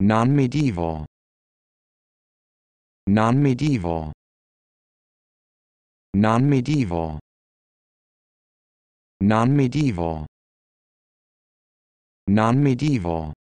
Non-medieval. Non-medieval. Non-medieval. Non-medieval. Non-medieval.